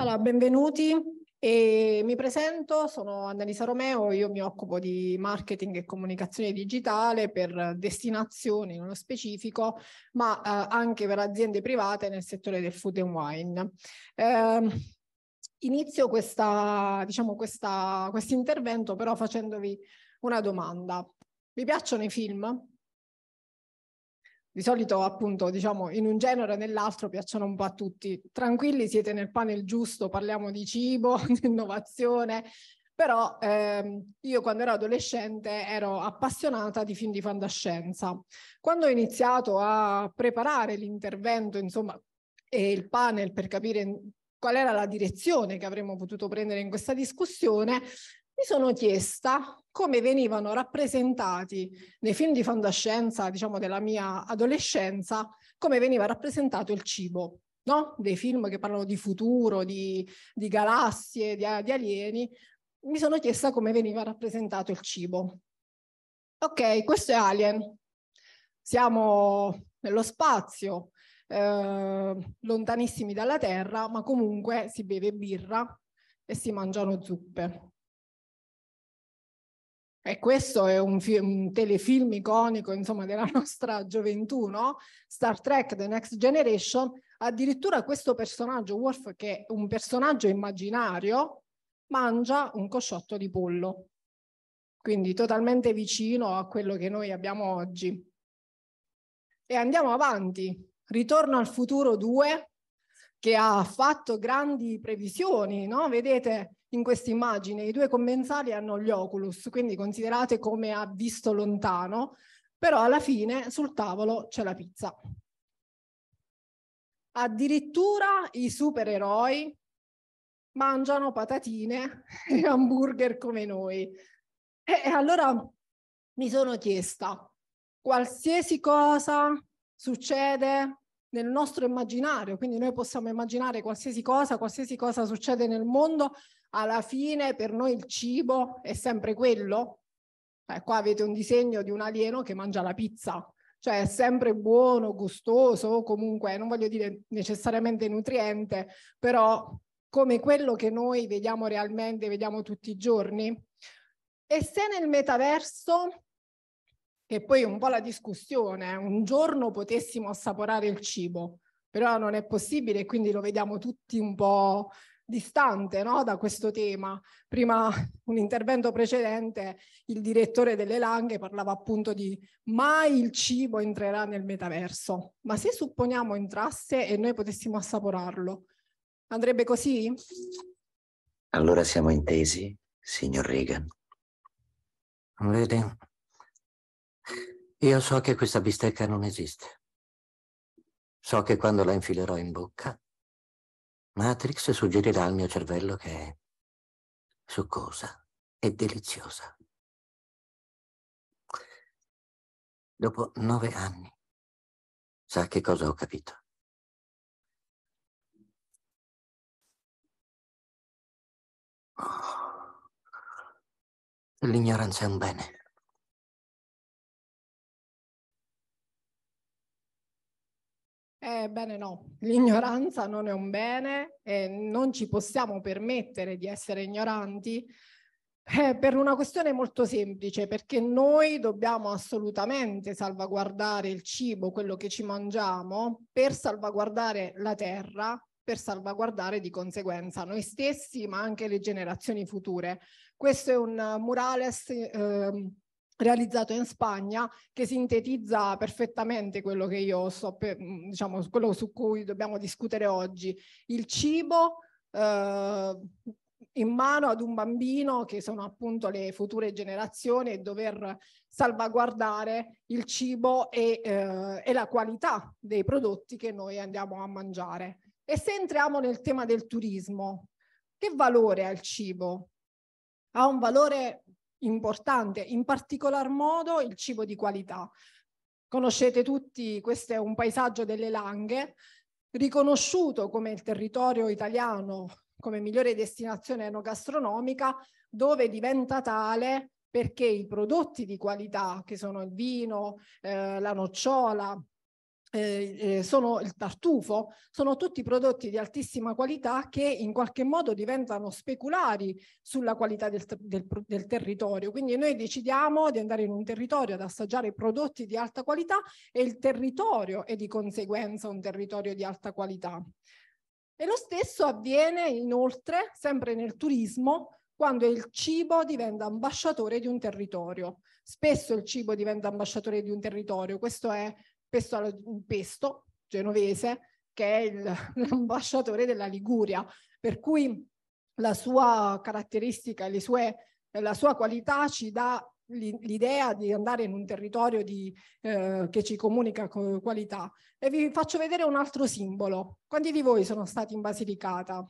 Allora, benvenuti. E mi presento, sono Annalisa Romeo, io mi occupo di marketing e comunicazione digitale per destinazioni nello specifico, ma eh, anche per aziende private nel settore del food and wine. Eh, inizio questa, diciamo questo intervento però facendovi una domanda. Vi piacciono i film? di solito appunto diciamo in un genere o nell'altro piacciono un po' a tutti. Tranquilli, siete nel panel giusto, parliamo di cibo, di innovazione, però ehm, io quando ero adolescente ero appassionata di film di fantascienza. Quando ho iniziato a preparare l'intervento, insomma, e il panel per capire qual era la direzione che avremmo potuto prendere in questa discussione, mi sono chiesta come venivano rappresentati nei film di fantascienza, diciamo della mia adolescenza, come veniva rappresentato il cibo. No? dei film che parlano di futuro, di, di galassie, di, di alieni, mi sono chiesta come veniva rappresentato il cibo. Ok, questo è Alien. Siamo nello spazio, eh, lontanissimi dalla Terra, ma comunque si beve birra e si mangiano zuppe e questo è un, un telefilm iconico insomma, della nostra gioventù, no? Star Trek The Next Generation, addirittura questo personaggio, Worf, che è un personaggio immaginario, mangia un cosciotto di pollo, quindi totalmente vicino a quello che noi abbiamo oggi. E andiamo avanti, Ritorno al futuro 2, che ha fatto grandi previsioni, no? Vedete, in questa immagine. I due commensali hanno gli Oculus, quindi considerate come ha visto lontano, però alla fine sul tavolo c'è la pizza. Addirittura i supereroi mangiano patatine e hamburger come noi. E allora mi sono chiesta, qualsiasi cosa succede nel nostro immaginario, quindi noi possiamo immaginare qualsiasi cosa, qualsiasi cosa succede nel mondo, alla fine per noi il cibo è sempre quello? Eh, qua avete un disegno di un alieno che mangia la pizza, cioè è sempre buono, gustoso, comunque non voglio dire necessariamente nutriente, però come quello che noi vediamo realmente, vediamo tutti i giorni. E se nel metaverso, che poi è un po' la discussione, eh, un giorno potessimo assaporare il cibo, però non è possibile, quindi lo vediamo tutti un po' distante no, da questo tema. Prima un intervento precedente, il direttore delle Langhe parlava appunto di mai il cibo entrerà nel metaverso, ma se supponiamo entrasse e noi potessimo assaporarlo, andrebbe così? Allora siamo intesi, signor Reagan. Vedi, io so che questa bistecca non esiste. So che quando la infilerò in bocca Matrix suggerirà al mio cervello che è succosa e deliziosa. Dopo nove anni, sa che cosa ho capito? Oh, l'ignoranza è un bene. Ebbene eh, no, l'ignoranza non è un bene e non ci possiamo permettere di essere ignoranti eh, per una questione molto semplice, perché noi dobbiamo assolutamente salvaguardare il cibo, quello che ci mangiamo, per salvaguardare la terra, per salvaguardare di conseguenza noi stessi, ma anche le generazioni future. Questo è un murales ehm, realizzato in Spagna che sintetizza perfettamente quello che io so, per, mm, diciamo quello su cui dobbiamo discutere oggi il cibo eh, in mano ad un bambino che sono appunto le future generazioni e dover salvaguardare il cibo e, eh, e la qualità dei prodotti che noi andiamo a mangiare. E se entriamo nel tema del turismo, che valore ha il cibo? Ha un valore importante, in particolar modo il cibo di qualità. Conoscete tutti, questo è un paesaggio delle Langhe, riconosciuto come il territorio italiano come migliore destinazione enogastronomica, dove diventa tale perché i prodotti di qualità, che sono il vino, eh, la nocciola, eh, eh, sono il tartufo, sono tutti prodotti di altissima qualità che in qualche modo diventano speculari sulla qualità del, del, del territorio. Quindi noi decidiamo di andare in un territorio ad assaggiare prodotti di alta qualità e il territorio è di conseguenza un territorio di alta qualità. E lo stesso avviene inoltre, sempre nel turismo, quando il cibo diventa ambasciatore di un territorio. Spesso il cibo diventa ambasciatore di un territorio, questo è Pesto, Pesto genovese, che è il, l'ambasciatore della Liguria, per cui la sua caratteristica, e la sua qualità ci dà l'idea di andare in un territorio di, eh, che ci comunica qualità. E vi faccio vedere un altro simbolo. Quanti di voi sono stati in Basilicata?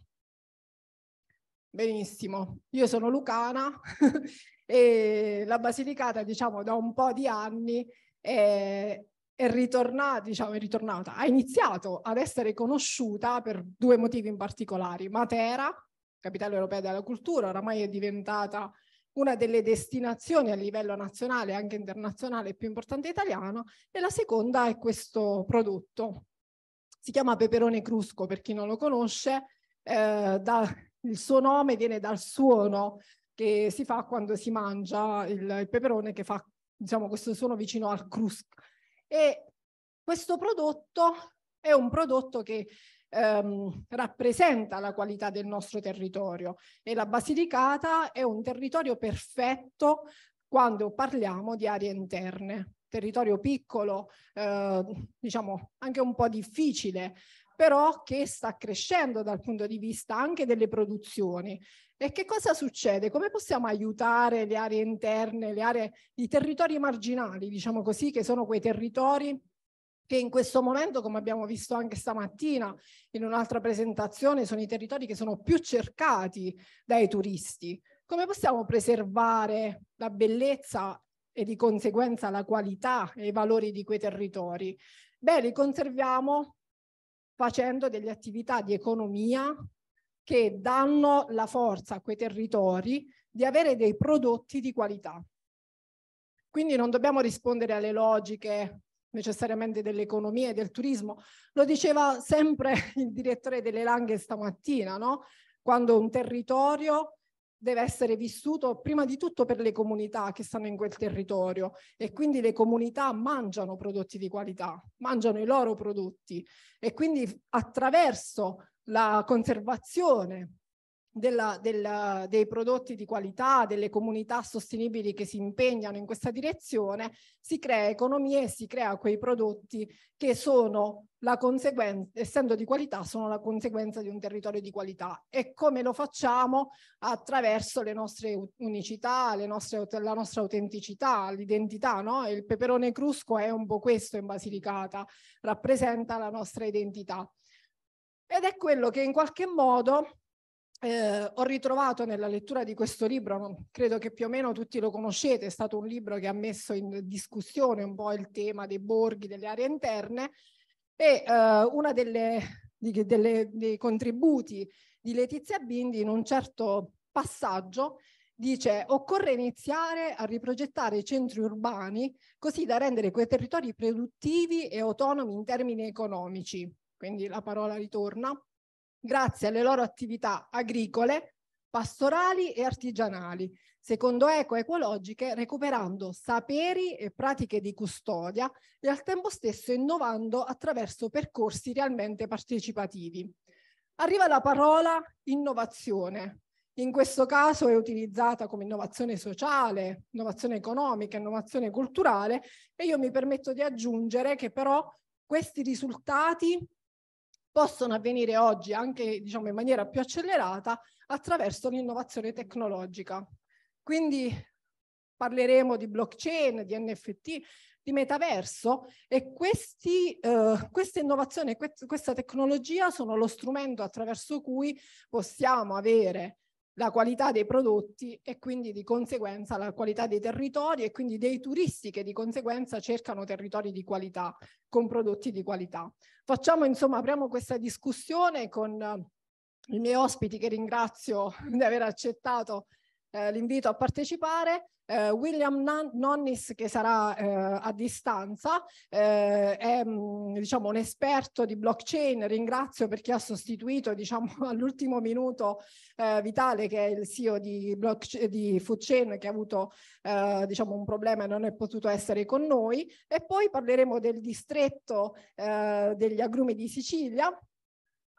Benissimo, io sono lucana e la Basilicata, diciamo, da un po' di anni è, è ritornata, diciamo, è ritornata, ha iniziato ad essere conosciuta per due motivi in particolare. Matera, capitale europea della cultura, oramai è diventata una delle destinazioni a livello nazionale e anche internazionale più importante italiana, e la seconda è questo prodotto. Si chiama peperone crusco, per chi non lo conosce, eh, da, il suo nome viene dal suono che si fa quando si mangia il, il peperone che fa diciamo, questo suono vicino al crusco e questo prodotto è un prodotto che ehm, rappresenta la qualità del nostro territorio e la Basilicata è un territorio perfetto quando parliamo di aree interne territorio piccolo, eh, diciamo anche un po' difficile però che sta crescendo dal punto di vista anche delle produzioni. E che cosa succede? Come possiamo aiutare le aree interne, le aree, i territori marginali, diciamo così, che sono quei territori che in questo momento, come abbiamo visto anche stamattina in un'altra presentazione, sono i territori che sono più cercati dai turisti. Come possiamo preservare la bellezza e di conseguenza la qualità e i valori di quei territori? Beh, li conserviamo facendo delle attività di economia che danno la forza a quei territori di avere dei prodotti di qualità. Quindi non dobbiamo rispondere alle logiche necessariamente dell'economia e del turismo. Lo diceva sempre il direttore delle Langhe stamattina, no? quando un territorio deve essere vissuto prima di tutto per le comunità che stanno in quel territorio e quindi le comunità mangiano prodotti di qualità, mangiano i loro prodotti e quindi attraverso la conservazione della, della, dei prodotti di qualità, delle comunità sostenibili che si impegnano in questa direzione, si crea economia e si crea quei prodotti che sono la conseguenza, essendo di qualità, sono la conseguenza di un territorio di qualità. E come lo facciamo? Attraverso le nostre unicità, le nostre, la nostra autenticità, l'identità, no? Il peperone crusco è un po' questo in Basilicata, rappresenta la nostra identità. Ed è quello che in qualche modo eh, ho ritrovato nella lettura di questo libro, credo che più o meno tutti lo conoscete, è stato un libro che ha messo in discussione un po' il tema dei borghi, delle aree interne e eh, una dei contributi di Letizia Bindi in un certo passaggio dice occorre iniziare a riprogettare i centri urbani così da rendere quei territori produttivi e autonomi in termini economici, quindi la parola ritorna, grazie alle loro attività agricole, pastorali e artigianali, secondo eco-ecologiche, recuperando saperi e pratiche di custodia e al tempo stesso innovando attraverso percorsi realmente partecipativi. Arriva la parola innovazione. In questo caso è utilizzata come innovazione sociale, innovazione economica, innovazione culturale e io mi permetto di aggiungere che però questi risultati possono avvenire oggi anche diciamo, in maniera più accelerata attraverso l'innovazione tecnologica. Quindi parleremo di blockchain, di NFT, di metaverso e questi, eh, queste innovazioni, quest questa tecnologia sono lo strumento attraverso cui possiamo avere la qualità dei prodotti e quindi di conseguenza la qualità dei territori e quindi dei turisti che di conseguenza cercano territori di qualità con prodotti di qualità. Facciamo insomma, apriamo questa discussione con eh, i miei ospiti che ringrazio di aver accettato eh, l'invito a partecipare. Eh, William Nonnis, che sarà eh, a distanza, eh, è mm, diciamo, un esperto di blockchain, ringrazio perché ha sostituito diciamo, all'ultimo minuto eh, Vitale, che è il CEO di, di Foodchain, che ha avuto eh, diciamo, un problema e non è potuto essere con noi. E poi parleremo del distretto eh, degli agrumi di Sicilia,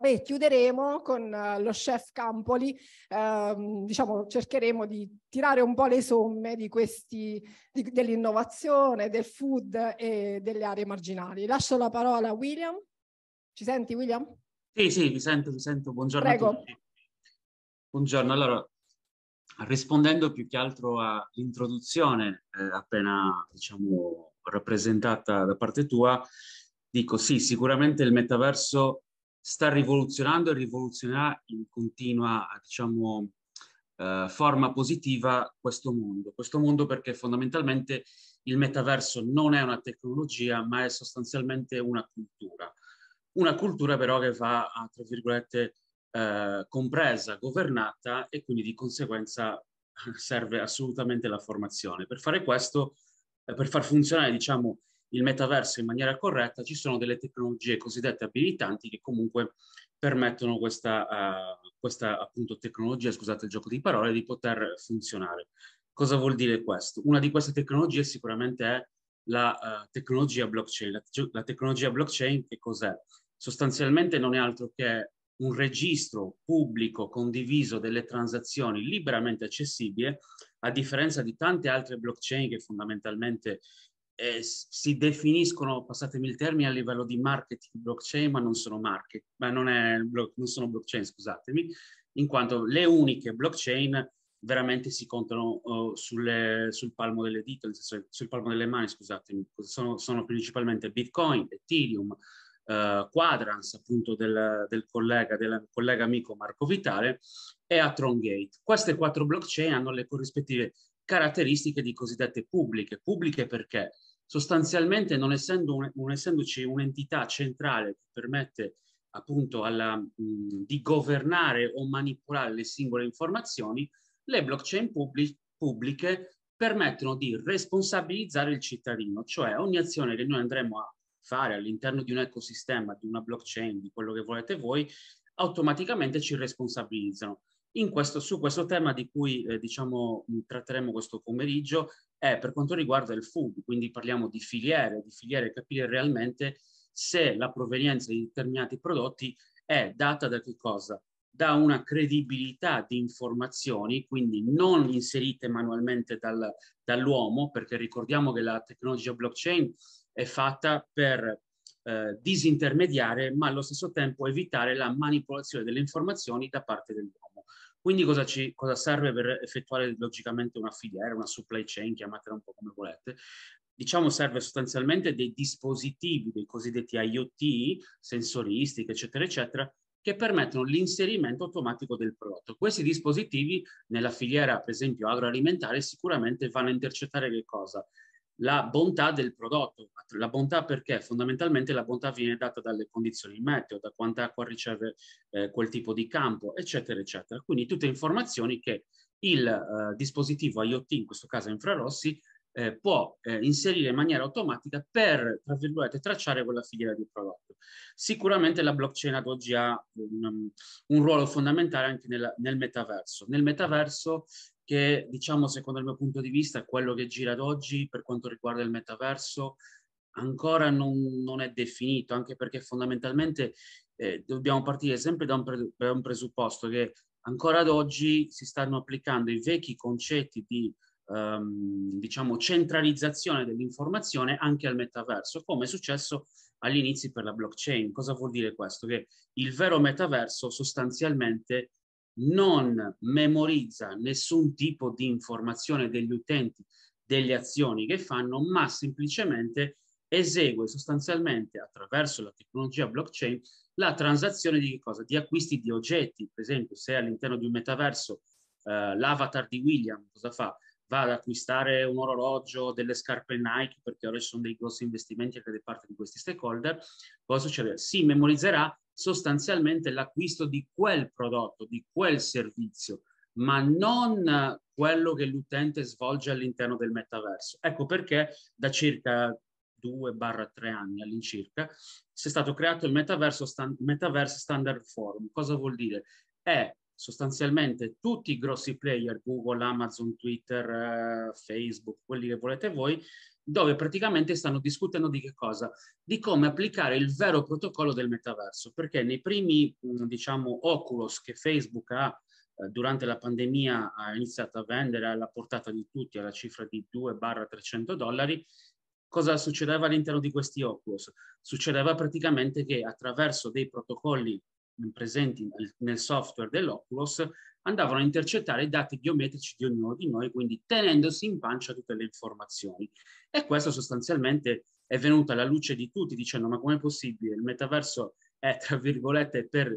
e chiuderemo con eh, lo chef Campoli, uh, diciamo cercheremo di tirare un po' le somme dell'innovazione, del food e delle aree marginali. Lascio la parola a William. Ci senti William? Sì, sì, vi sento, vi sento. Buongiorno Prego. a tutti. Buongiorno. Allora, rispondendo più che altro all'introduzione eh, appena, diciamo, rappresentata da parte tua, dico sì, sicuramente il metaverso sta rivoluzionando e rivoluzionerà in continua, diciamo, eh, forma positiva questo mondo. Questo mondo perché fondamentalmente il metaverso non è una tecnologia, ma è sostanzialmente una cultura. Una cultura però che va, a, tra virgolette, eh, compresa, governata e quindi di conseguenza serve assolutamente la formazione. Per fare questo, eh, per far funzionare, diciamo, il metaverso in maniera corretta, ci sono delle tecnologie cosiddette abilitanti che comunque permettono questa, uh, questa appunto tecnologia, scusate il gioco di parole, di poter funzionare. Cosa vuol dire questo? Una di queste tecnologie sicuramente è la uh, tecnologia blockchain. La, la, tecnologia blockchain che cos'è? Sostanzialmente non è altro che un registro pubblico condiviso delle transazioni liberamente accessibile, a differenza di tante altre blockchain che fondamentalmente eh, si definiscono, passatemi il termine, a livello di marketing blockchain, ma non sono, market, ma non è, non sono blockchain, scusatemi, in quanto le uniche blockchain veramente si contano uh, sulle, sul palmo delle dita, senso, sul palmo delle mani, scusatemi, sono, sono principalmente Bitcoin, Ethereum, uh, Quadrans, appunto del, del, collega, del collega amico Marco Vitale, e Atrongate. Queste quattro blockchain hanno le corrispettive caratteristiche di cosiddette pubbliche. Pubbliche perché? sostanzialmente non, essendo un, non essendoci un'entità centrale che permette appunto alla, mh, di governare o manipolare le singole informazioni, le blockchain pubblic pubbliche permettono di responsabilizzare il cittadino, cioè ogni azione che noi andremo a fare all'interno di un ecosistema, di una blockchain, di quello che volete voi, automaticamente ci responsabilizzano. Questo, su questo tema di cui eh, diciamo, tratteremo questo pomeriggio è per quanto riguarda il food, quindi parliamo di filiere, di filiere capire realmente se la provenienza di determinati prodotti è data da che cosa? Da una credibilità di informazioni, quindi non inserite manualmente dal, dall'uomo, perché ricordiamo che la tecnologia blockchain è fatta per eh, disintermediare, ma allo stesso tempo evitare la manipolazione delle informazioni da parte dell'uomo. Quindi cosa, ci, cosa serve per effettuare logicamente una filiera, una supply chain, chiamatela un po' come volete? diciamo serve sostanzialmente dei dispositivi, dei cosiddetti IoT, sensoristiche, eccetera, eccetera, che permettono l'inserimento automatico del prodotto. Questi dispositivi nella filiera, per esempio, agroalimentare, sicuramente vanno a intercettare che cosa? la bontà del prodotto. La bontà perché? Fondamentalmente la bontà viene data dalle condizioni meteo, da quanta acqua riceve eh, quel tipo di campo, eccetera, eccetera. Quindi tutte informazioni che il eh, dispositivo IoT, in questo caso infrarossi, eh, può eh, inserire in maniera automatica per, tra virgolette, tracciare quella filiera di prodotto. Sicuramente la blockchain ad oggi ha un, un ruolo fondamentale anche nella, nel metaverso. Nel metaverso che diciamo secondo il mio punto di vista è quello che gira ad oggi per quanto riguarda il metaverso ancora non, non è definito, anche perché fondamentalmente eh, dobbiamo partire sempre da un, pre- da un, presupposto che ancora ad oggi si stanno applicando i vecchi concetti di ehm, diciamo centralizzazione dell'informazione anche al metaverso, come è successo all'inizio per la blockchain. Cosa vuol dire questo? Che il vero metaverso sostanzialmente non memorizza nessun tipo di informazione degli utenti, delle azioni che fanno, ma semplicemente esegue sostanzialmente attraverso la tecnologia blockchain la transazione di, di acquisti di oggetti, per esempio se all'interno di un metaverso eh, l'avatar di William cosa fa? Va ad acquistare un orologio, delle scarpe Nike, perché ora ci sono dei grossi investimenti anche da parte di questi stakeholder, cosa succede? Si memorizzerà sostanzialmente l'acquisto di quel prodotto, di quel servizio, ma non quello che l'utente svolge all'interno del metaverso. Ecco perché da circa 2-3 anni all'incirca si è stato creato il metaverso stand, metaverse standard forum. Cosa vuol dire? È sostanzialmente tutti i grossi player, Google, Amazon, Twitter, eh, Facebook, quelli che volete voi, dove praticamente stanno discutendo di che cosa? Di come applicare il vero protocollo del metaverso, perché nei primi, diciamo, Oculus che Facebook ha eh, durante la pandemia ha iniziato a vendere alla portata di tutti alla cifra di 2-300 dollari, cosa succedeva all'interno di questi Oculus? Succedeva praticamente che attraverso dei protocolli presenti nel, nel software dell'Oculus andavano a intercettare i dati biometrici di ognuno di noi, quindi tenendosi in pancia tutte le informazioni. E questo sostanzialmente è venuto alla luce di tutti dicendo ma com'è possibile? Il metaverso è, tra virgolette, per,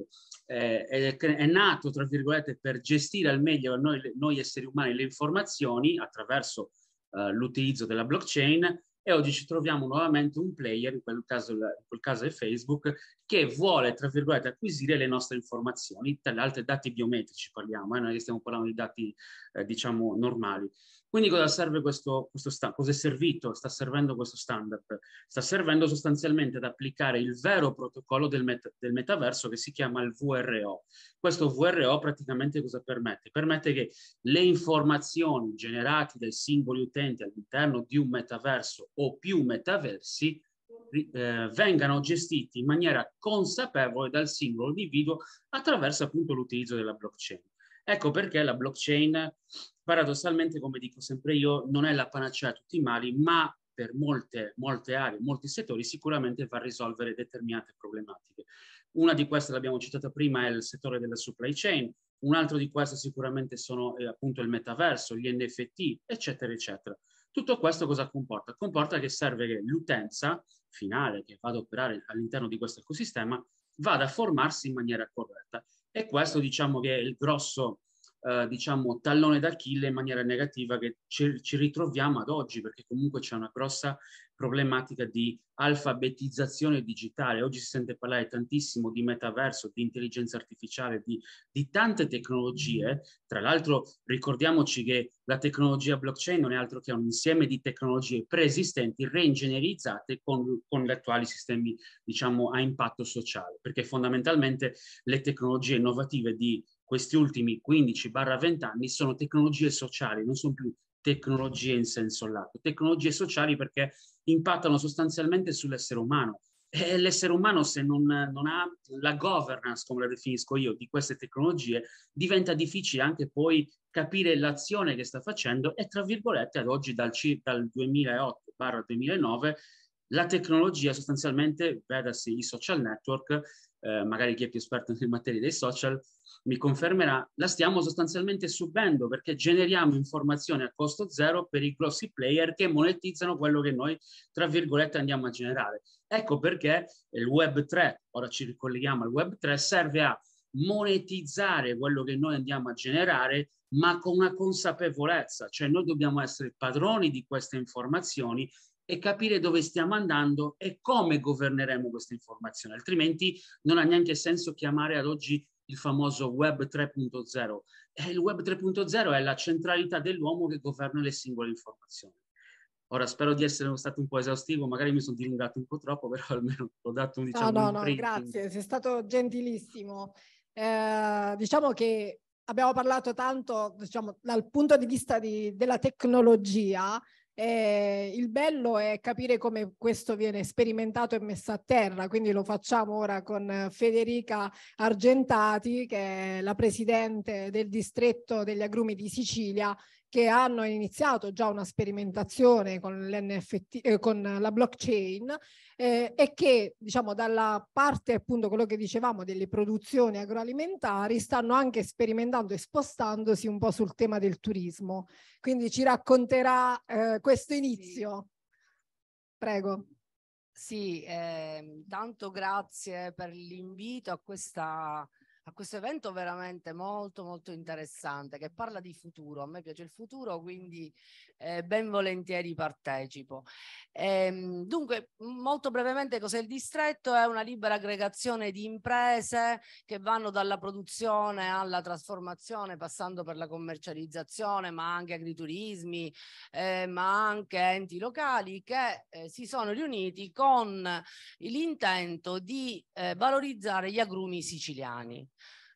eh, è, è, nato, tra virgolette, per gestire al meglio noi, noi esseri umani le informazioni attraverso eh, l'utilizzo della blockchain e oggi ci troviamo nuovamente un player, in quel caso, in quel caso è Facebook, che vuole, tra virgolette, acquisire le nostre informazioni, tra le altre dati biometrici parliamo, eh? noi stiamo parlando di dati, eh, diciamo, normali. Quindi cosa serve questo, questo sta, cosa è servito, sta servendo questo standard? Sta servendo sostanzialmente ad applicare il vero protocollo del, met del metaverso che si chiama il VRO. Questo VRO praticamente cosa permette? Permette che le informazioni generate dai singoli utenti all'interno di un metaverso o più metaversi eh, vengano gestiti in maniera consapevole dal singolo individuo attraverso appunto l'utilizzo della blockchain. Ecco perché la blockchain paradossalmente, come dico sempre io, non è la panacea a tutti i mali, ma per molte, molte aree, molti settori sicuramente va a risolvere determinate problematiche. Una di queste l'abbiamo citata prima, è il settore della supply chain, un altro di queste sicuramente sono eh, appunto il metaverso, gli NFT, eccetera, eccetera. Tutto questo cosa comporta? Comporta che serve che l'utenza finale che va ad operare all'interno di questo ecosistema vada a formarsi in maniera corretta. E questo diciamo che è il grosso, eh, diciamo, tallone d'Achille in maniera negativa che ci, ci ritroviamo ad oggi, perché comunque c'è una grossa problematica di alfabetizzazione digitale. Oggi si sente parlare tantissimo di metaverso, di intelligenza artificiale, di, di tante tecnologie. Tra l'altro ricordiamoci che la tecnologia blockchain non è altro che un insieme di tecnologie preesistenti reingegnerizzate con, con gli attuali sistemi diciamo, a impatto sociale, perché fondamentalmente le tecnologie innovative di questi ultimi 15-20 anni sono tecnologie sociali, non sono più tecnologie in senso lato. Tecnologie sociali perché impattano sostanzialmente sull'essere umano. E l'essere umano, se non, non ha la governance, come la definisco io, di queste tecnologie, diventa difficile anche poi capire l'azione che sta facendo e, tra virgolette, ad oggi dal, dal 2008-2009 la tecnologia sostanzialmente, vedasi i social network, eh, magari chi è più esperto in materia dei social, mi confermerà, la stiamo sostanzialmente subendo perché generiamo informazioni a costo zero per i grossi player che monetizzano quello che noi, tra virgolette, andiamo a generare. Ecco perché il Web 3, ora ci ricolleghiamo al Web 3, serve a monetizzare quello che noi andiamo a generare, ma con una consapevolezza, cioè noi dobbiamo essere padroni di queste informazioni e capire dove stiamo andando e come governeremo questa informazione, altrimenti non ha neanche senso chiamare ad oggi il famoso Web 3.0. E eh, il Web 3.0 è la centralità dell'uomo che governa le singole informazioni. Ora spero di essere stato un po' esaustivo, magari mi sono dilungato un po' troppo, però almeno ho dato un diciamo, No, no, no, grazie, sei stato gentilissimo. Eh, diciamo che abbiamo parlato tanto, diciamo, dal punto di vista di, della tecnologia, e eh, il bello è capire come questo viene sperimentato e messo a terra, quindi lo facciamo ora con eh, Federica Argentati, che è la presidente del distretto degli agrumi di Sicilia che hanno iniziato già una sperimentazione con, eh, con la blockchain eh, e che diciamo dalla parte appunto quello che dicevamo delle produzioni agroalimentari stanno anche sperimentando e spostandosi un po' sul tema del turismo. Quindi ci racconterà eh, questo inizio. Prego. Sì, ehm, tanto grazie per l'invito a questa a questo evento veramente molto molto interessante che parla di futuro. A me piace il futuro, quindi eh, ben volentieri partecipo. Ehm, dunque, molto brevemente cos'è il distretto? È una libera aggregazione di imprese che vanno dalla produzione alla trasformazione, passando per la commercializzazione, ma anche agriturismi, eh, ma anche enti locali che eh, si sono riuniti con l'intento di eh, valorizzare gli agrumi siciliani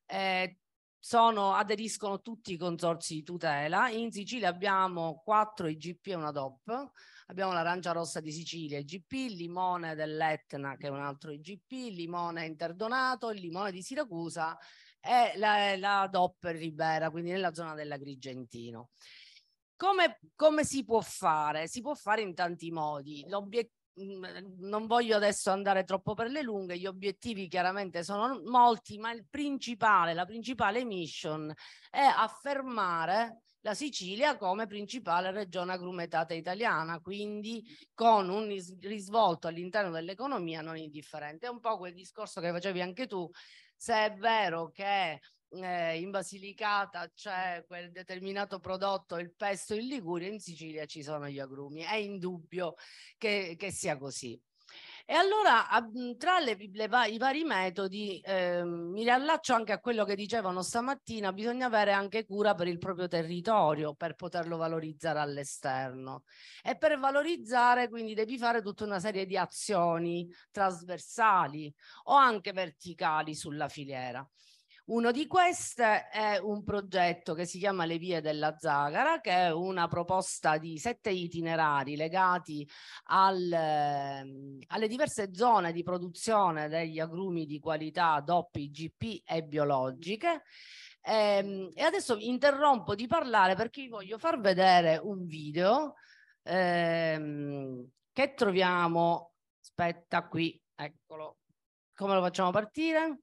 eh, sono, aderiscono tutti i consorzi di tutela. In Sicilia abbiamo quattro IGP e una DOP. Abbiamo l'arancia rossa di Sicilia IGP, il limone dell'Etna che è un altro IGP, il limone interdonato, il limone di Siracusa e la, la DOP Ribera, quindi nella zona dell'Agrigentino. Come, come si può fare? Si può fare in tanti modi. L'obiettivo non voglio adesso andare troppo per le lunghe, gli obiettivi chiaramente sono molti, ma il principale, la principale mission è affermare la Sicilia come principale regione agrumetata italiana, quindi con un risvolto all'interno dell'economia non indifferente. È un po' quel discorso che facevi anche tu, se è vero che eh, in Basilicata c'è quel determinato prodotto, il pesto in Liguria, in Sicilia ci sono gli agrumi. È indubbio che, che sia così. E allora tra le, le, i vari metodi eh, mi riallaccio anche a quello che dicevano stamattina, bisogna avere anche cura per il proprio territorio per poterlo valorizzare all'esterno e per valorizzare quindi devi fare tutta una serie di azioni trasversali o anche verticali sulla filiera. Uno di questi è un progetto che si chiama Le vie della Zagara, che è una proposta di sette itinerari legati al, ehm, alle diverse zone di produzione degli agrumi di qualità DOP, IGP e biologiche. E, ehm, e adesso interrompo di parlare perché vi voglio far vedere un video ehm, che troviamo, aspetta qui, eccolo, come lo facciamo partire?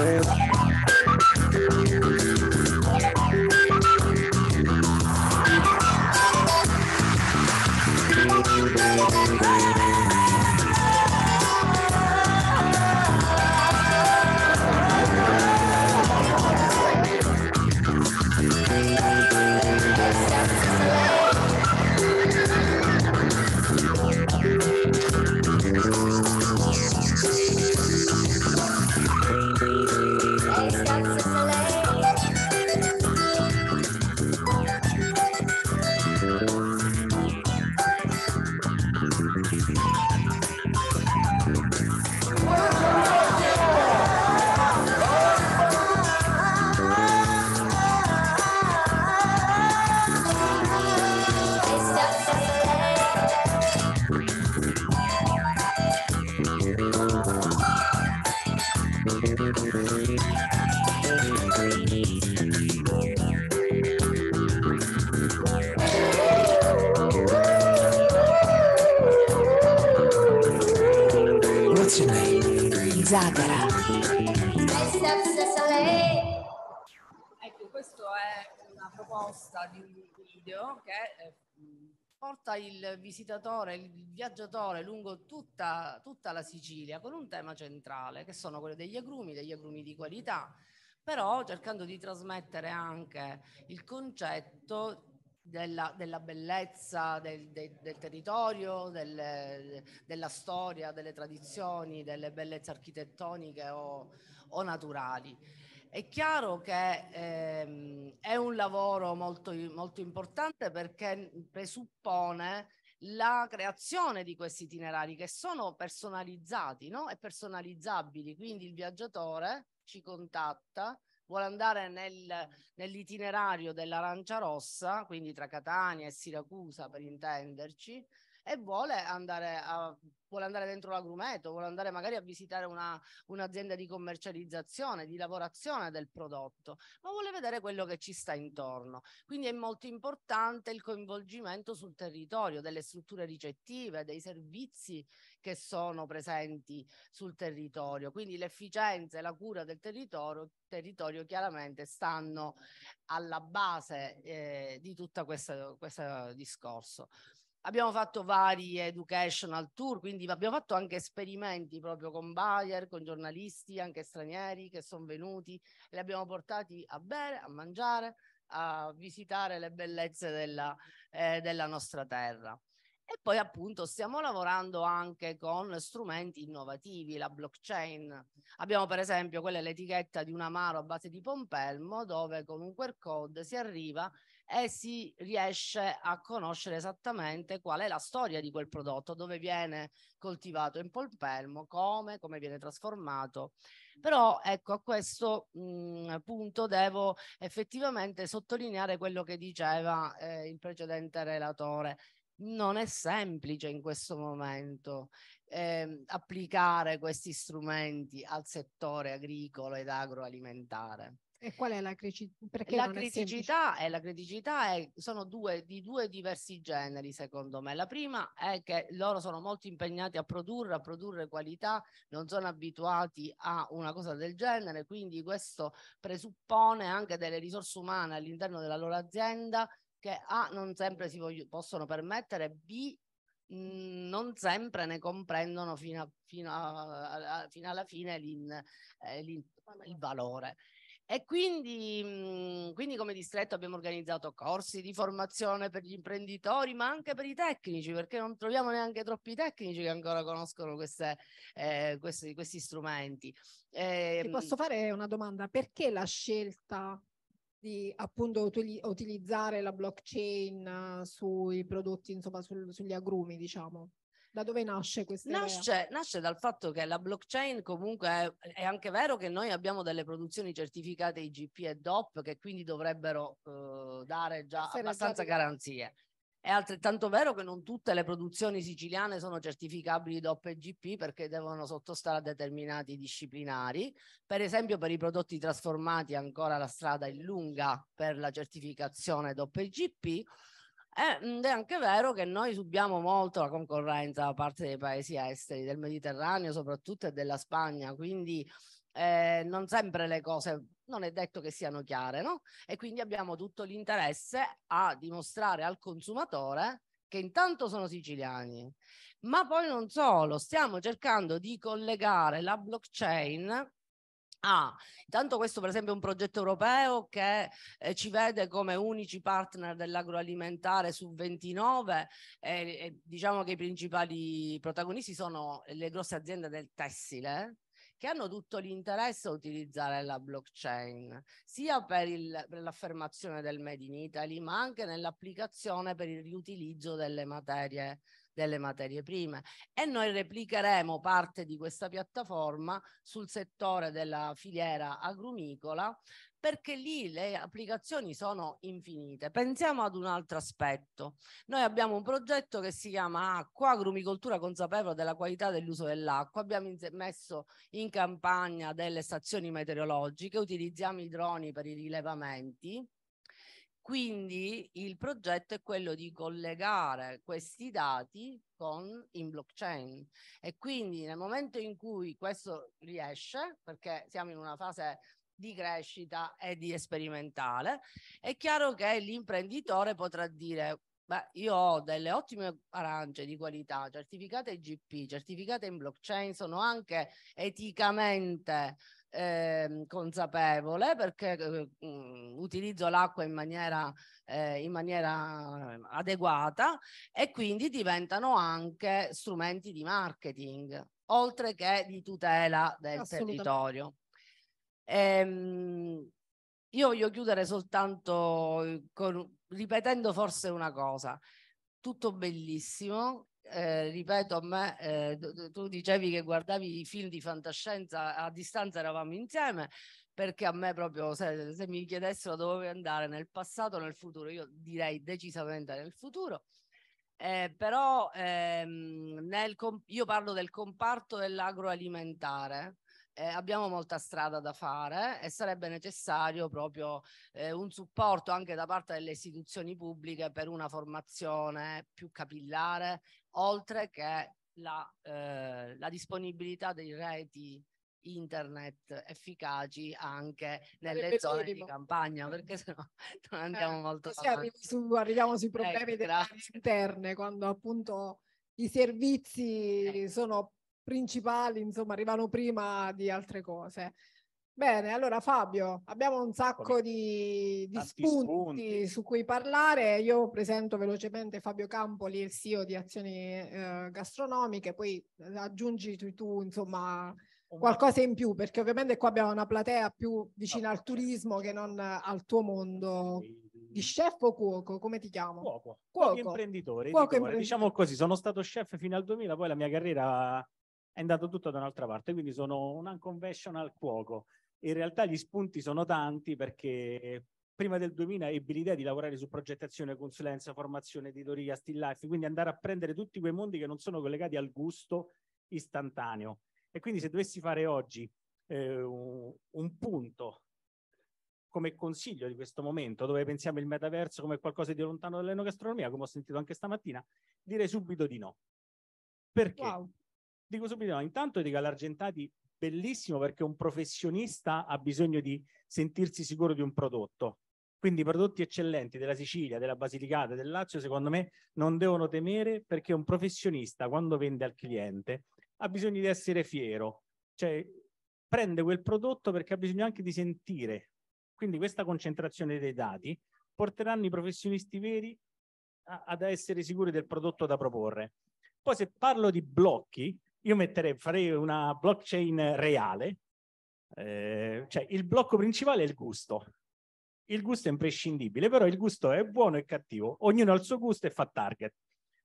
Giants Questa è una proposta di un video che eh, porta il visitatore, il viaggiatore lungo tutta, tutta la Sicilia con un tema centrale che sono quello degli agrumi, degli agrumi di qualità, però cercando di trasmettere anche il concetto della, della, bellezza del, del, del territorio, del, della storia, delle tradizioni, delle bellezze architettoniche o, o naturali. È chiaro che ehm, è un lavoro molto, molto importante perché presuppone la creazione di questi itinerari che sono personalizzati no? e personalizzabili, quindi il viaggiatore ci contatta, vuole andare nel, nell'itinerario dell'arancia rossa, quindi tra Catania e Siracusa per intenderci, e vuole andare, a, vuole andare dentro l'agrumeto, vuole andare magari a visitare una, un'azienda di commercializzazione, di lavorazione del prodotto, ma vuole vedere quello che ci sta intorno. Quindi è molto importante il coinvolgimento sul territorio delle strutture ricettive, dei servizi che sono presenti sul territorio. Quindi l'efficienza e la cura del territorio, territorio chiaramente stanno alla base eh, di tutto questo discorso abbiamo fatto vari educational tour, quindi abbiamo fatto anche esperimenti proprio con Bayer, con giornalisti, anche stranieri che sono venuti, li abbiamo portati a bere, a mangiare, a visitare le bellezze della, eh, della nostra terra. E poi appunto stiamo lavorando anche con strumenti innovativi, la blockchain. Abbiamo per esempio quella è l'etichetta di un amaro a base di pompelmo dove con un QR code si arriva e si riesce a conoscere esattamente qual è la storia di quel prodotto, dove viene coltivato in polpelmo, come, come viene trasformato. Però ecco, a questo mh, punto devo effettivamente sottolineare quello che diceva eh, il precedente relatore. Non è semplice in questo momento eh, applicare questi strumenti al settore agricolo ed agroalimentare. E qual è la criticità? La criticità, è, è, la criticità è, sono due, di due diversi generi, secondo me. La prima è che loro sono molto impegnati a produrre, a produrre qualità, non sono abituati a una cosa del genere, quindi questo presuppone anche delle risorse umane all'interno della loro azienda che A non sempre si voglio, possono permettere, B mm, non sempre ne comprendono fino, a, fino, a, fino alla fine l'in, eh, l'in, il valore. E quindi, mhmm, quindi, come distretto abbiamo organizzato corsi di formazione per gli imprenditori, ma anche per i tecnici, perché non troviamo neanche troppi tecnici che ancora conoscono queste, eh, questi, questi, strumenti. Eh, Ti posso ehm fare una domanda? Perché la scelta di appunto utilizzare la blockchain eh, sui prodotti, insomma, sul, sugli agrumi, diciamo? Da dove nasce questa nasce, idea? Nasce dal fatto che la blockchain comunque è, è, anche vero che noi abbiamo delle produzioni certificate IGP e DOP che quindi dovrebbero eh, dare già Essere abbastanza già garanzie. È altrettanto vero che non tutte le produzioni siciliane sono certificabili DOP e GP perché devono sottostare a determinati disciplinari. Per esempio, per i prodotti trasformati ancora la strada è lunga per la certificazione DOP e GP ed eh, è anche vero che noi subiamo molto la concorrenza da parte dei paesi esteri, del Mediterraneo soprattutto e della Spagna, quindi eh, non sempre le cose non è detto che siano chiare, no? E quindi abbiamo tutto l'interesse a dimostrare al consumatore che intanto sono siciliani, ma poi non solo, stiamo cercando di collegare la blockchain Ah, intanto questo per esempio è un progetto europeo che eh, ci vede come unici partner dell'agroalimentare su 29 e, eh, e diciamo che i principali protagonisti sono le grosse aziende del tessile che hanno tutto l'interesse a utilizzare la blockchain, sia per, il, per l'affermazione del Made in Italy, ma anche nell'applicazione per il riutilizzo delle materie delle materie prime e noi replicheremo parte di questa piattaforma sul settore della filiera agrumicola perché lì le applicazioni sono infinite. Pensiamo ad un altro aspetto. Noi abbiamo un progetto che si chiama Acqua, agrumicoltura consapevole della qualità dell'uso dell'acqua. Abbiamo messo in campagna delle stazioni meteorologiche, utilizziamo i droni per i rilevamenti quindi il progetto è quello di collegare questi dati con, in blockchain e quindi nel momento in cui questo riesce, perché siamo in una fase di crescita e di sperimentale, è chiaro che l'imprenditore potrà dire Beh, io ho delle ottime arance di qualità, certificate IGP, certificate in blockchain, sono anche eticamente eh, consapevole perché eh, mm, utilizzo l'acqua in maniera, eh, in maniera adeguata e quindi diventano anche strumenti di marketing, oltre che di tutela del territorio. Ehm, io voglio chiudere soltanto eh, con, ripetendo forse una cosa. Tutto bellissimo, eh, ripeto a me, eh, tu dicevi che guardavi i film di fantascienza, a distanza eravamo insieme, perché a me proprio se, se mi chiedessero dove andare nel passato o nel futuro, io direi decisamente nel futuro. Eh, però ehm, nel, io parlo del comparto dell'agroalimentare eh, abbiamo molta strada da fare e sarebbe necessario proprio eh, un supporto anche da parte delle istituzioni pubbliche per una formazione più capillare, oltre che la, eh, la disponibilità dei reti internet efficaci anche nelle zone di campagna perché sennò non eh, andiamo eh, molto avanti. Su, arriviamo sui ecco, problemi eh, delle grazie. aree interne quando appunto i servizi eh. sono principali, insomma, arrivano prima di altre cose. Bene, allora Fabio, abbiamo un sacco di, di spunti, spunti, su cui parlare. Io presento velocemente Fabio Campoli, il CEO di Azioni eh, Gastronomiche, poi eh, aggiungi tu, tu insomma, qualcosa in più, perché ovviamente qua abbiamo una platea più vicina ah, al turismo che non al tuo mondo di chef o cuoco, come ti chiamo? Cuoco, cuoco, cuoco imprenditore, diciamo cuoco imprenditore. Diciamo così, sono stato chef fino al 2000, poi la mia carriera è andato tutto da un'altra parte, quindi sono un unconvention al cuoco. In realtà gli spunti sono tanti perché prima del 2000 ebbi l'idea di lavorare su progettazione, consulenza, formazione, editoria, still life, quindi andare a prendere tutti quei mondi che non sono collegati al gusto istantaneo. E quindi se dovessi fare oggi eh, un, un punto come consiglio di questo momento, dove pensiamo il metaverso come qualcosa di lontano dall'enogastronomia, come ho sentito anche stamattina, direi subito di no. Perché? Wow dico subito no, intanto dico all'Argentati bellissimo perché un professionista ha bisogno di sentirsi sicuro di un prodotto. Quindi prodotti eccellenti della Sicilia, della Basilicata, del Lazio, secondo me, non devono temere perché un professionista, quando vende al cliente, ha bisogno di essere fiero, cioè prende quel prodotto perché ha bisogno anche di sentire. Quindi questa concentrazione dei dati porteranno i professionisti veri a, ad essere sicuri del prodotto da proporre. Poi se parlo di blocchi, io metterei, farei una blockchain reale, eh, cioè il blocco principale è il gusto. Il gusto è imprescindibile, però il gusto è buono e cattivo, ognuno ha il suo gusto e fa target.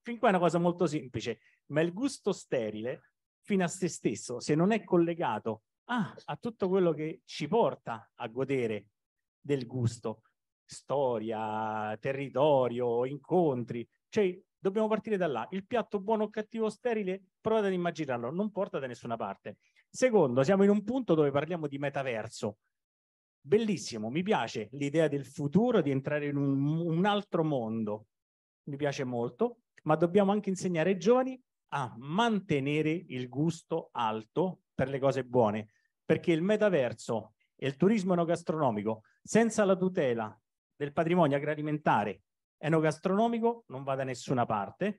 Fin qua è una cosa molto semplice, ma il gusto sterile, fino a se stesso, se non è collegato ah, a tutto quello che ci porta a godere del gusto, storia, territorio, incontri, cioè Dobbiamo partire da là. Il piatto buono o cattivo sterile, provate ad immaginarlo, non porta da nessuna parte. Secondo, siamo in un punto dove parliamo di metaverso. Bellissimo, mi piace l'idea del futuro, di entrare in un, un altro mondo. Mi piace molto, ma dobbiamo anche insegnare ai giovani a mantenere il gusto alto per le cose buone, perché il metaverso e il turismo enogastronomico, senza la tutela del patrimonio agroalimentare enogastronomico non va da nessuna parte,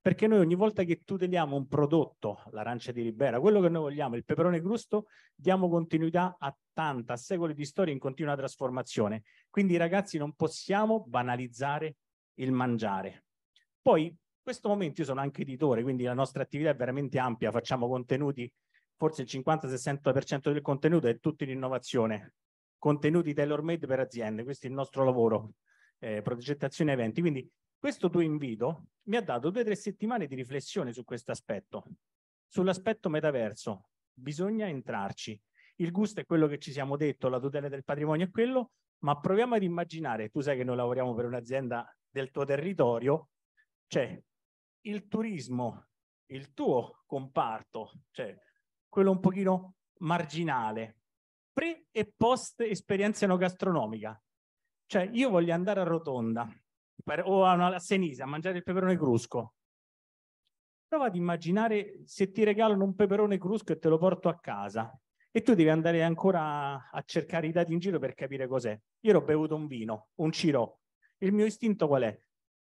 perché noi ogni volta che tuteliamo un prodotto, l'arancia di Ribera, quello che noi vogliamo, il peperone crusto, diamo continuità a tanta, a secoli di storia in continua trasformazione. Quindi ragazzi non possiamo banalizzare il mangiare. Poi in questo momento io sono anche editore, quindi la nostra attività è veramente ampia, facciamo contenuti, forse il 50-60% del contenuto è tutto in innovazione, contenuti tailor made per aziende, questo è il nostro lavoro eh, progettazione eventi. Quindi questo tuo invito mi ha dato due o tre settimane di riflessione su questo aspetto, sull'aspetto metaverso. Bisogna entrarci. Il gusto è quello che ci siamo detto, la tutela del patrimonio è quello, ma proviamo ad immaginare, tu sai che noi lavoriamo per un'azienda del tuo territorio, cioè il turismo, il tuo comparto, cioè quello un pochino marginale, pre e post esperienza no gastronomica. Cioè, io voglio andare a Rotonda per, o a, una, a Senisa a mangiare il peperone crusco. Prova ad immaginare se ti regalano un peperone crusco e te lo porto a casa e tu devi andare ancora a cercare i dati in giro per capire cos'è. Io ho bevuto un vino, un Ciro. Il mio istinto qual è?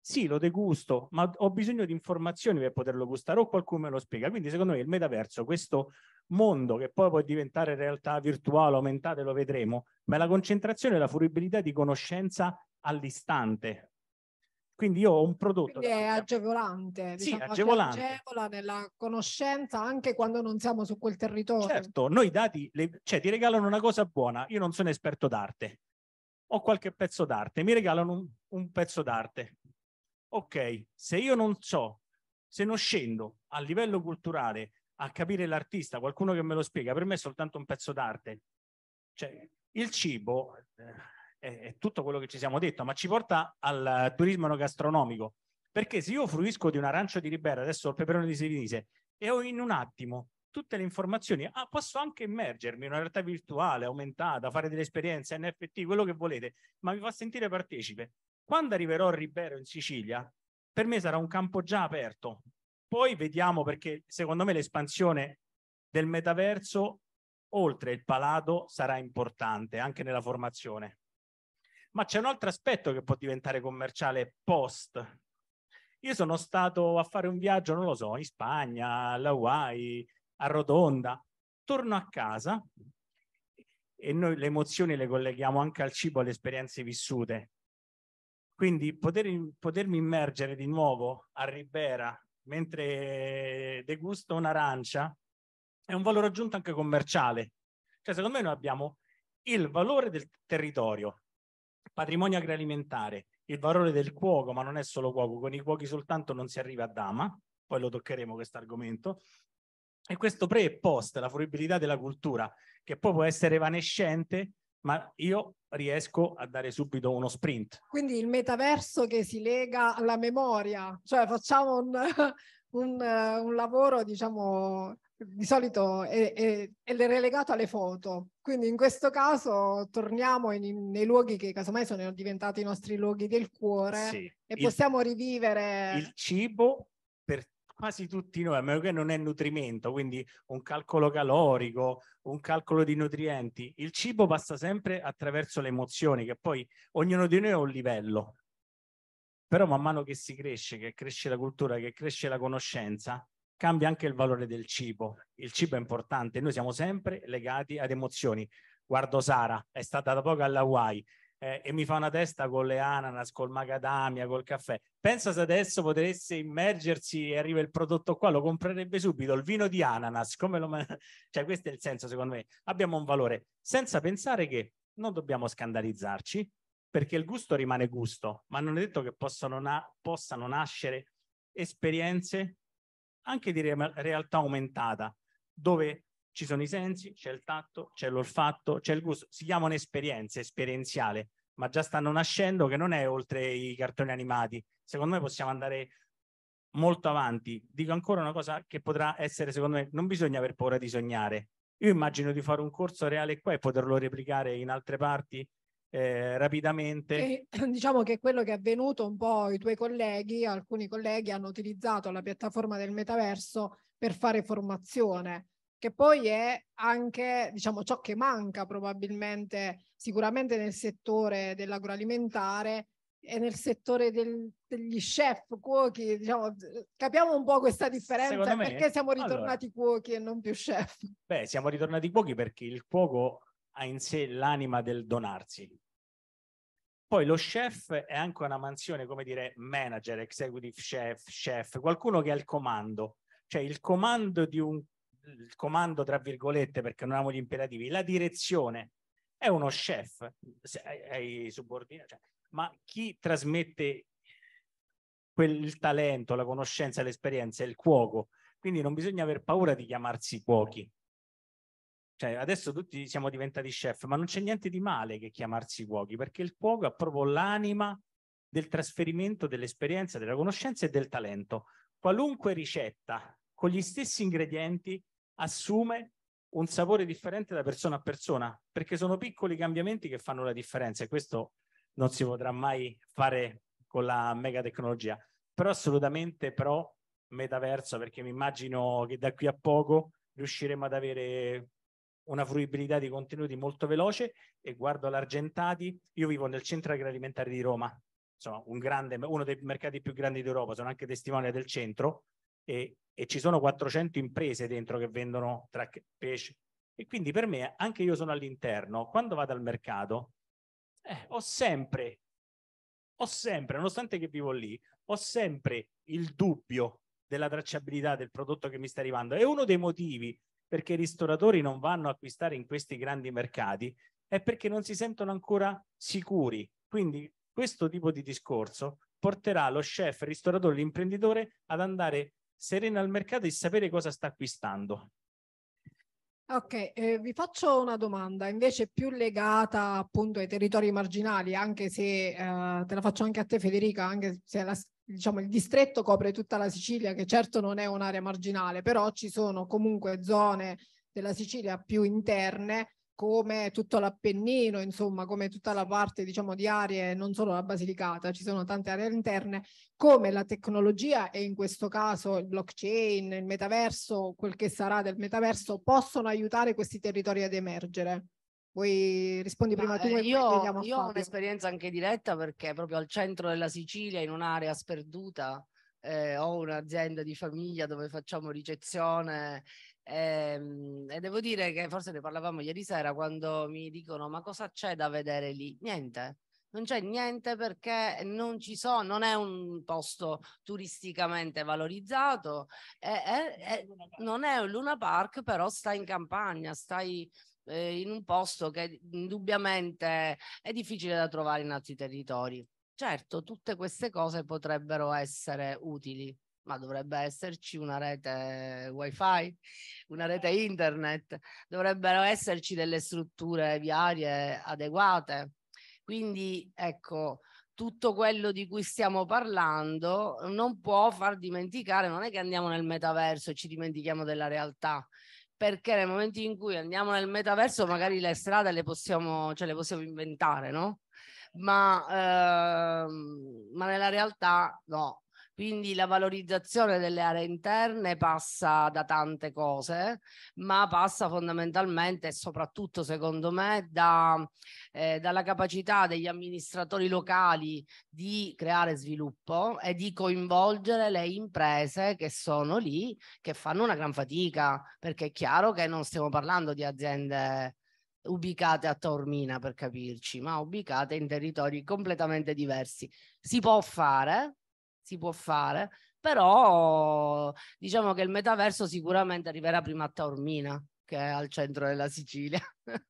sì, lo degusto, ma ho bisogno di informazioni per poterlo gustare o qualcuno me lo spiega. Quindi secondo me il metaverso, questo mondo che poi può diventare realtà virtuale, aumentate, lo vedremo, ma è la concentrazione e la fruibilità di conoscenza all'istante. Quindi io ho un prodotto. Quindi è agevolante, diciamo, sì, agevolante. agevola nella conoscenza anche quando non siamo su quel territorio. Certo, noi dati, le... cioè ti regalano una cosa buona, io non sono esperto d'arte, ho qualche pezzo d'arte, mi regalano un, un pezzo d'arte ok, se io non so, se non scendo a livello culturale a capire l'artista, qualcuno che me lo spiega, per me è soltanto un pezzo d'arte. Cioè, il cibo eh, è, tutto quello che ci siamo detto, ma ci porta al turismo gastronomico. Perché se io fruisco di un arancio di Ribera, adesso il peperone di Sevinise, e ho in un attimo tutte le informazioni, ah, posso anche immergermi in una realtà virtuale, aumentata, fare delle esperienze, NFT, quello che volete, ma mi fa sentire partecipe. Quando arriverò a Ribero in Sicilia, per me sarà un campo già aperto. Poi vediamo perché secondo me l'espansione del metaverso oltre il palato sarà importante anche nella formazione. Ma c'è un altro aspetto che può diventare commerciale post. Io sono stato a fare un viaggio, non lo so, in Spagna, all'Hawaii, a Rotonda. Torno a casa e noi le emozioni le colleghiamo anche al cibo, alle esperienze vissute. Quindi poter, potermi immergere di nuovo a Ribera mentre degusto un'arancia è un valore aggiunto anche commerciale. Cioè, secondo me noi abbiamo il valore del territorio, patrimonio agroalimentare, il valore del cuoco, ma non è solo cuoco, con i cuochi soltanto non si arriva a dama, poi lo toccheremo questo argomento, e questo pre e post, la fruibilità della cultura, che poi può essere evanescente ma io riesco a dare subito uno sprint. Quindi il metaverso che si lega alla memoria, cioè facciamo un, un, un lavoro, diciamo, di solito è, è, è, relegato alle foto, quindi in questo caso torniamo in, in, nei luoghi che casomai sono diventati i nostri luoghi del cuore sì. e il, possiamo rivivere. Il cibo quasi tutti noi, a meno che non è nutrimento, quindi un calcolo calorico, un calcolo di nutrienti, il cibo passa sempre attraverso le emozioni, che poi ognuno di noi ha un livello. Però man mano che si cresce, che cresce la cultura, che cresce la conoscenza, cambia anche il valore del cibo. Il cibo è importante, noi siamo sempre legati ad emozioni. Guardo Sara, è stata da poco alla Hawaii, eh, e mi fa una testa con le ananas, col macadamia, col caffè. Pensa se adesso potesse immergersi e arriva il prodotto qua, lo comprerebbe subito, il vino di ananas, come lo... cioè questo è il senso secondo me. Abbiamo un valore, senza pensare che non dobbiamo scandalizzarci, perché il gusto rimane gusto, ma non è detto che possano, na- possano nascere esperienze anche di re- realtà aumentata, dove ci sono i sensi, c'è il tatto, c'è l'olfatto, c'è il gusto, si chiamano esperienze, esperienziale, ma già stanno nascendo che non è oltre i cartoni animati. Secondo me possiamo andare molto avanti. Dico ancora una cosa che potrà essere, secondo me, non bisogna aver paura di sognare. Io immagino di fare un corso reale qua e poterlo replicare in altre parti eh, rapidamente. E, diciamo che quello che è avvenuto un po' i tuoi colleghi, alcuni colleghi hanno utilizzato la piattaforma del metaverso per fare formazione che poi è anche diciamo, ciò che manca probabilmente sicuramente nel settore dell'agroalimentare e nel settore del, degli chef cuochi. Diciamo, capiamo un po' questa differenza me, perché siamo ritornati allora, cuochi e non più chef. Beh, siamo ritornati cuochi perché il cuoco ha in sé l'anima del donarsi. Poi lo chef è anche una mansione, come dire, manager, executive chef, chef, qualcuno che ha il comando. Cioè il comando di un il comando, tra virgolette, perché non avevamo gli imperativi, la direzione è uno chef hai subordinati, cioè, ma chi trasmette quel, il talento, la conoscenza, l'esperienza è il cuoco. Quindi non bisogna aver paura di chiamarsi cuochi. Cioè, adesso tutti siamo diventati chef, ma non c'è niente di male che chiamarsi cuochi, perché il cuoco ha proprio l'anima del trasferimento dell'esperienza, della conoscenza e del talento. Qualunque ricetta con gli stessi ingredienti assume un sapore differente da persona a persona, perché sono piccoli cambiamenti che fanno la differenza e questo non si potrà mai fare con la mega tecnologia, però assolutamente pro metaverso perché mi immagino che da qui a poco riusciremo ad avere una fruibilità di contenuti molto veloce e guardo l'Argentati, io vivo nel centro agroalimentare di Roma, insomma un grande, uno dei mercati più grandi d'Europa, sono anche testimone del centro, e, e ci sono 400 imprese dentro che vendono tra pesce. E quindi per me, anche io sono all'interno, quando vado al mercato, eh, ho sempre, ho sempre, nonostante che vivo lì, ho sempre il dubbio della tracciabilità del prodotto che mi sta arrivando. E uno dei motivi perché i ristoratori non vanno a acquistare in questi grandi mercati è perché non si sentono ancora sicuri. Quindi questo tipo di discorso porterà lo chef, il ristoratore, l'imprenditore ad andare serena al mercato e sapere cosa sta acquistando. Ok, eh, vi faccio una domanda invece più legata appunto ai territori marginali, anche se eh, te la faccio anche a te Federica, anche se la, diciamo, il distretto copre tutta la Sicilia, che certo non è un'area marginale, però ci sono comunque zone della Sicilia più interne come tutto l'Appennino, insomma, come tutta la parte diciamo, di aree, non solo la Basilicata, ci sono tante aree interne, come la tecnologia e in questo caso il blockchain, il metaverso, quel che sarà del metaverso, possono aiutare questi territori ad emergere. Vuoi rispondi prima Ma, tu? Eh, io, io ho un'esperienza anche diretta perché proprio al centro della Sicilia, in un'area sperduta, eh, ho un'azienda di famiglia dove facciamo ricezione Ehm, e, devo dire che forse ne parlavamo ieri sera quando mi dicono ma cosa c'è da vedere lì? Niente, non c'è niente perché non ci sono, non è un posto turisticamente valorizzato, è, è, è, non è un Luna Park, però stai in campagna, stai eh, in un posto che indubbiamente è difficile da trovare in altri territori. Certo, tutte queste cose potrebbero essere utili ma dovrebbe esserci una rete wifi, una rete internet, dovrebbero esserci delle strutture viarie adeguate. Quindi ecco, tutto quello di cui stiamo parlando non può far dimenticare, non è che andiamo nel metaverso e ci dimentichiamo della realtà, perché nel momento in cui andiamo nel metaverso magari le strade le possiamo, cioè le possiamo inventare, no? Ma, ehm, ma nella realtà no, quindi la valorizzazione delle aree interne passa da tante cose, ma passa fondamentalmente e soprattutto, secondo me, da, eh, dalla capacità degli amministratori locali di creare sviluppo e di coinvolgere le imprese che sono lì, che fanno una gran fatica, perché è chiaro che non stiamo parlando di aziende ubicate a Taormina per capirci, ma ubicate in territori completamente diversi. Si può fare, si può fare, però diciamo che il metaverso sicuramente arriverà prima a Taormina, che è al centro della Sicilia.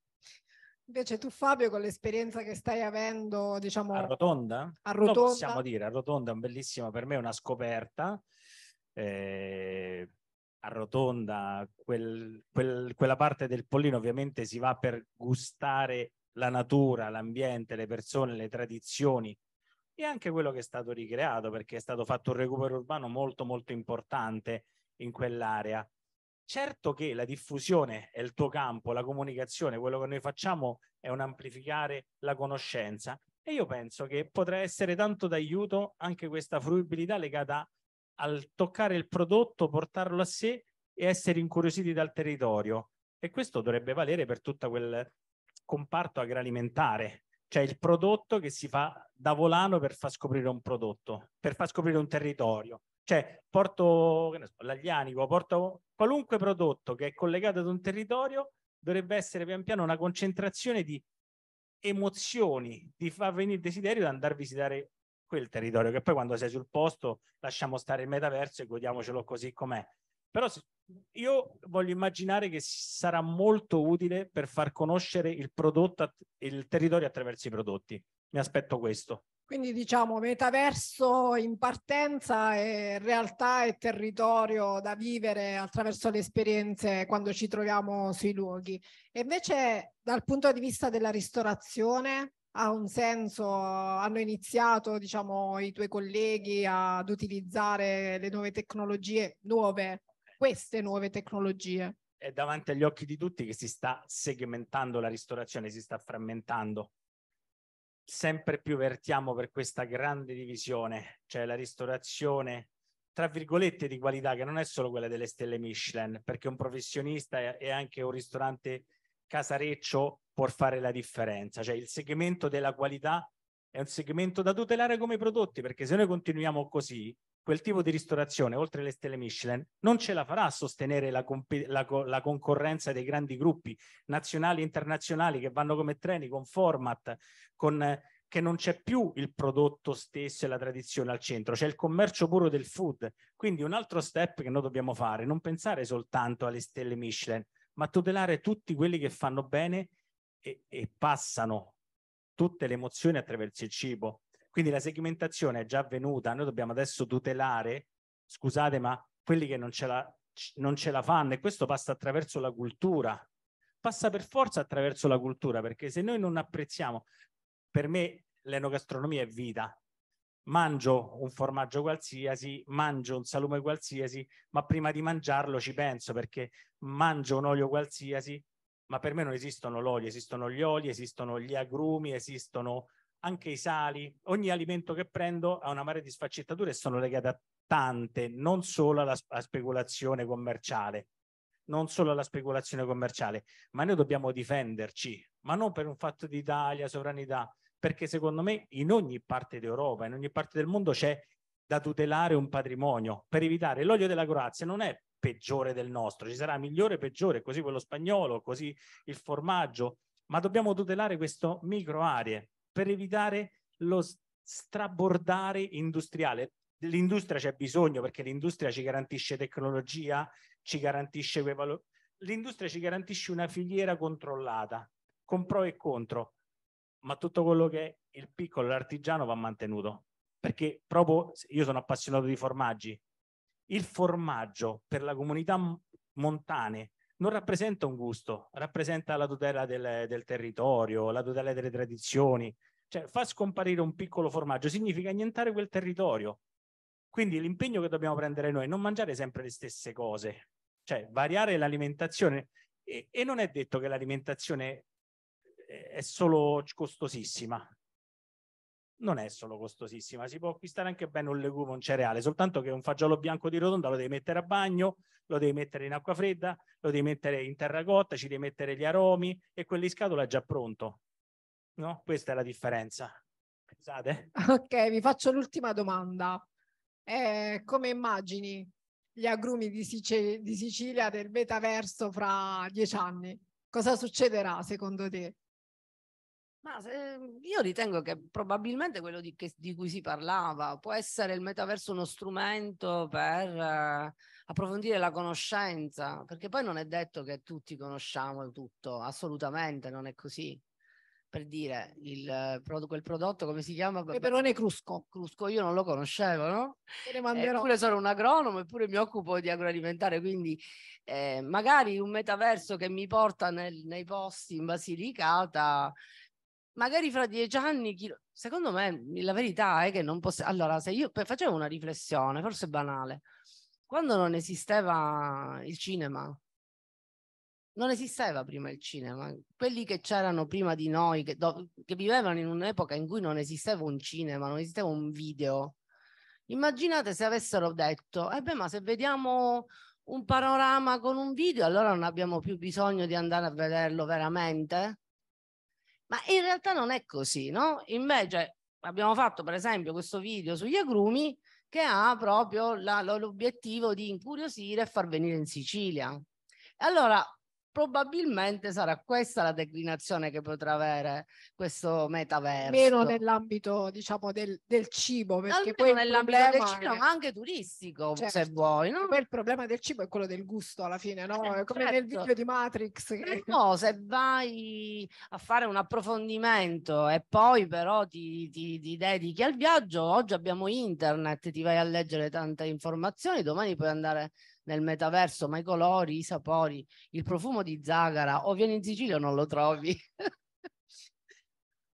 Invece tu Fabio con l'esperienza che stai avendo, diciamo... A Rotonda? A Rotonda. Lo possiamo dire, a Rotonda è un bellissimo per me è una scoperta. Eh, a Rotonda, quel, quel, quella parte del Pollino ovviamente si va per gustare la natura, l'ambiente, le persone, le tradizioni, e anche quello che è stato ricreato perché è stato fatto un recupero urbano molto molto importante in quell'area. Certo che la diffusione è il tuo campo, la comunicazione, quello che noi facciamo è un amplificare la conoscenza e io penso che potrà essere tanto d'aiuto anche questa fruibilità legata al toccare il prodotto, portarlo a sé e essere incuriositi dal territorio. E questo dovrebbe valere per tutto quel comparto agroalimentare, cioè il prodotto che si fa da volano per far scoprire un prodotto, per far scoprire un territorio. Cioè porto che ne so, l'aglianico, porto qualunque prodotto che è collegato ad un territorio, dovrebbe essere pian piano una concentrazione di emozioni, di far venire il desiderio di andare a visitare quel territorio, che poi quando sei sul posto lasciamo stare il metaverso e godiamocelo così com'è. Però io voglio immaginare che sarà molto utile per far conoscere il prodotto, il territorio attraverso i prodotti. Mi aspetto questo. Quindi diciamo metaverso in partenza e realtà e territorio da vivere attraverso le esperienze quando ci troviamo sui luoghi. E invece dal punto di vista della ristorazione ha un senso, hanno iniziato diciamo i tuoi colleghi ad utilizzare le nuove tecnologie, nuove queste nuove tecnologie. È davanti agli occhi di tutti che si sta segmentando la ristorazione, si sta frammentando. Sempre più vertiamo per questa grande divisione, cioè la ristorazione tra virgolette di qualità che non è solo quella delle stelle Michelin, perché un professionista e anche un ristorante casareccio può fare la differenza, cioè il segmento della qualità è un segmento da tutelare come prodotti, perché se noi continuiamo così quel tipo di ristorazione, oltre le stelle Michelin, non ce la farà a sostenere la, la, la concorrenza dei grandi gruppi nazionali e internazionali che vanno come treni, con format, con, eh, che non c'è più il prodotto stesso e la tradizione al centro, c'è il commercio puro del food. Quindi un altro step che noi dobbiamo fare, non pensare soltanto alle stelle Michelin, ma tutelare tutti quelli che fanno bene e, e passano tutte le emozioni attraverso il cibo. Quindi la segmentazione è già avvenuta, noi dobbiamo adesso tutelare, scusate, ma quelli che non ce la, non ce la fanno e questo passa attraverso la cultura, passa per forza attraverso la cultura, perché se noi non apprezziamo, per me l'enogastronomia è vita, mangio un formaggio qualsiasi, mangio un salume qualsiasi, ma prima di mangiarlo ci penso perché mangio un olio qualsiasi, ma per me non esistono l'olio, esistono gli oli, esistono gli agrumi, esistono anche i sali, ogni alimento che prendo ha una marea di sfaccettature e sono legate a tante, non solo alla, speculazione commerciale, non solo alla speculazione commerciale, ma noi dobbiamo difenderci, ma non per un fatto di Italia, sovranità, perché secondo me in ogni parte d'Europa, in ogni parte del mondo c'è da tutelare un patrimonio per evitare l'olio della Croazia non è peggiore del nostro, ci sarà migliore peggiore, così quello spagnolo, così il formaggio, ma dobbiamo tutelare questo micro aree per evitare lo strabordare industriale. L'industria c'è bisogno perché l'industria ci garantisce tecnologia, ci garantisce quei valori. L'industria ci garantisce una filiera controllata, con pro e contro, ma tutto quello che è il piccolo, l'artigiano va mantenuto. Perché proprio io sono appassionato di formaggi. Il formaggio per la comunità montane non rappresenta un gusto, rappresenta la tutela del, del territorio, la tutela delle tradizioni, cioè fa scomparire un piccolo formaggio significa annientare quel territorio. Quindi l'impegno che dobbiamo prendere noi è non mangiare sempre le stesse cose, cioè variare l'alimentazione e, e non è detto che l'alimentazione è solo costosissima, non è solo costosissima, si può acquistare anche bene un legume, un cereale, soltanto che un fagiolo bianco di rotonda lo devi mettere a bagno, lo devi mettere in acqua fredda, lo devi mettere in terracotta, ci devi mettere gli aromi e quello in scatola è già pronto. No? Questa è la differenza. Pensate? Ok, vi faccio l'ultima domanda. Eh, come immagini gli agrumi di, Sic- di Sicilia del metaverso fra dieci anni? Cosa succederà secondo te? Ma se, ehm, io ritengo che probabilmente quello di, che, di, cui si parlava può essere il metaverso uno strumento per eh, approfondire la conoscenza, perché poi non è detto che tutti conosciamo tutto, assolutamente non è così. Per dire il, quel prodotto come si chiama? Peperone Crusco. Crusco io non lo conoscevo, no? Eppure sono un agronomo, eppure mi occupo di agroalimentare, quindi eh, magari un metaverso che mi porta nel, nei posti in Basilicata magari fra dieci anni, chi... secondo me la verità è che non possiamo... Allora, se io facevo una riflessione, forse banale, quando non esisteva il cinema, non esisteva prima il cinema, quelli che c'erano prima di noi, che, do... che vivevano in un'epoca in cui non esisteva un cinema, non esisteva un video. Immaginate se avessero detto, eh beh, ma se vediamo un panorama con un video, allora non abbiamo più bisogno di andare a vederlo veramente ma in realtà non è così, no? Invece abbiamo fatto per esempio questo video sugli agrumi che ha proprio l'obiettivo di incuriosire e far venire in Sicilia. Allora, probabilmente sarà questa la declinazione che potrà avere questo metaverso. Meno nell'ambito, diciamo, del, del cibo, perché Almeno poi nell'ambito del cibo, è... ma anche turistico, certo. se vuoi. No? Poi il problema del cibo è quello del gusto, alla fine, no? Eh, come certo. nel video di Matrix. Che... Eh, no, se vai a fare un approfondimento e poi però ti, ti, ti dedichi al viaggio, oggi abbiamo internet, ti vai a leggere tante informazioni, domani puoi andare nel metaverso, ma i colori, i sapori, il profumo di zagara, o vieni in Sicilia o non lo trovi.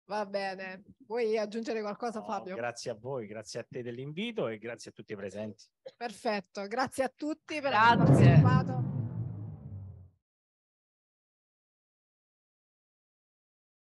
Va bene, vuoi aggiungere qualcosa no, Fabio? Grazie a voi, grazie a te dell'invito e grazie a tutti i presenti. Perfetto, grazie a tutti per grazie. aver partecipato.